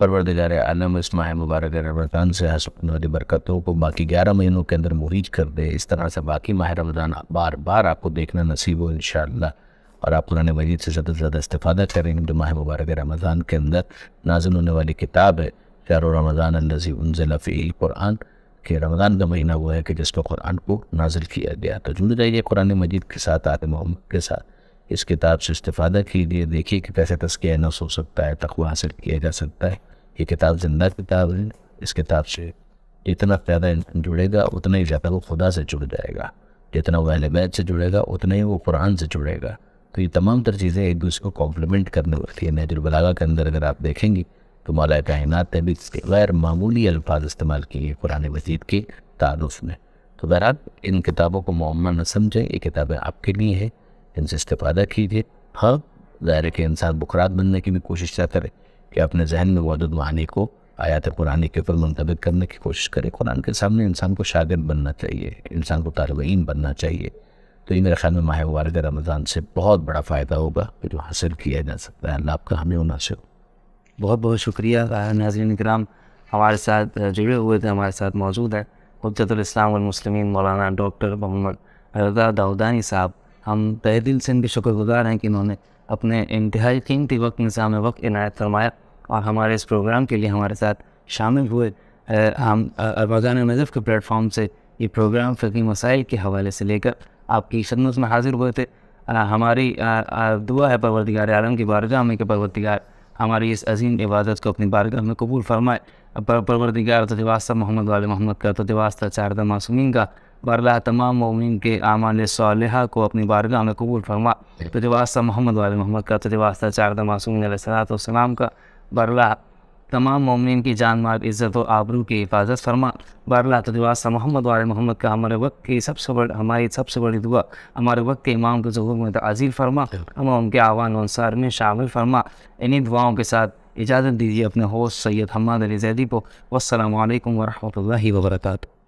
परवरदगार आलम इस माह मुबारक रमज़ान से हसन वाली बरकतों को बाकी ग्यारह महीनों के अंदर मुरीज कर दे इस तरह से बाकी माह रमज़ान बार बार आपको देखना नसीब हो इन शाला और आप पुराने मजीद से ज़्यादा से ज़्यादा इस्तादा करें जो माह मुबारक रमज़ान के अंदर नाजुल होने वाली किताब है शार रमज़ान नज़ी उनफ़ी क़ुरान के रमज़ान का महीना वो है कि जिस पर कुरान को नाजिल किया गया तो जुड़ जाइए कुरान मजीद के साथ आते मोहम्मद के साथ इस किताब से इस्तादा कीजिए देखिए कि कैसे तस्किया नस हो सकता है तकवा हासिल किया जा सकता है ये किताब जिंदा किताब है इस किताब से जितना ज़्यादा इंसान जुड़ेगा उतना ही ज़्यादा वो खुदा से जुड़ जाएगा जितना वह अहल से जुड़ेगा उतना ही वो कुरान से जुड़ेगा तो ये तमाम तर चीज़ें एक दूसरे को कॉम्प्लीमेंट करने वाली है नजरबलागा के अंदर अगर आप देखेंगी तो मौला कायनत ने भी गैर मामूली अल्फाज इस्तेमाल किए कुरान मजीद के तारुफ में तो बहरहाल इन किताबों को मम्मा न समझें ये किताबें आपके लिए है इनसे इस्तेफादा कीजिए हाँ ज़ाहिर के इंसान बुखरात बनने की भी कोशिश ना करें कि अपने जहन में मौजूद मानी को आयात कुरानी के ऊपर मुंतब करने की कोशिश करें कुरान के सामने इंसान को शागिर बनना चाहिए इंसान को तालब बनना चाहिए तो ये मेरे ख्याल में माह मुबारक रमज़ान से बहुत बड़ा फ़ायदा होगा जो हासिल किया जा सकता है अल्लाह आपका हमें होना से बहुत बहुत शुक्रिया नाजरन कराम हमारे साथ जुड़े हुए थे हमारे साथ मौजूद है हजतलाम मौलाना डॉक्टर मोहम्मद रजा दाऊदानी साहब हम तह दिल से इनके शुक्रगुजार हैं कि इन्होंने अपने इंतहाई कीमती वक्त निज़ाम वक्त इनायत फरमाया और हमारे इस प्रोग्राम के लिए हमारे साथ शामिल हुए हम रमज़ान मजहब के प्लेटफॉर्म से ये प्रोग्राम फ़की मसाइल के हवाले से लेकर आपकी सदमत में हाजिर हुए थे हमारी दुआ है परवरदिगार आलम की बारगाह में कि परवरदिगार हमारी इस अजीम इबादत को अपनी बारगाह में कबूल फरमाए पर परवरदिगार तो वास्ता मोहम्मद वाले मोहम्मद का तो वास्ता चारदा मासूमिन का बरला तमाम मोमिन के आमान सालह को अपनी बारगाह में कबूल फरमा तो वास्ता मोहम्मद वाले मोहम्मद का तो वास्ता चारदा मासूमिन सलात का बरला तमाम ममिन की जान माल इज़्ज़त और आबरू की हिफाजत फरमा बारला तदवास मोहम्मद वाल मोहम्मद का हमारे वक्त की सबसे बड़ी हमारी सबसे बड़ी दुआ हमारे वक्त के इमाम के जहूर में तजील फरमा हम उनके आवान अनुसार में शामिल फरमा इन्हीं दुआओं के साथ इजाज़त दीजिए अपने होस्ट सैयद हमाद अली जैदी को वालकम वरहि वर्का